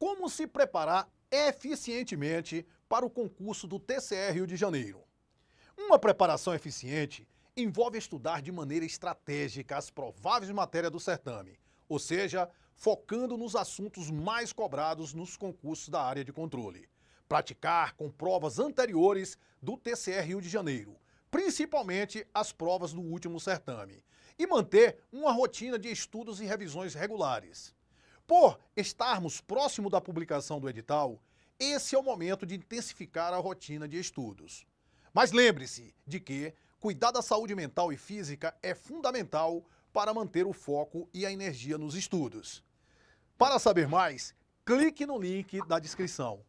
como se preparar eficientemente para o concurso do TCE Rio de Janeiro. Uma preparação eficiente envolve estudar de maneira estratégica as prováveis matérias do certame, ou seja, focando nos assuntos mais cobrados nos concursos da área de controle. Praticar com provas anteriores do TCE Rio de Janeiro, principalmente as provas do último certame, e manter uma rotina de estudos e revisões regulares. Por estarmos próximo da publicação do edital, esse é o momento de intensificar a rotina de estudos. Mas lembre-se de que cuidar da saúde mental e física é fundamental para manter o foco e a energia nos estudos. Para saber mais, clique no link da descrição.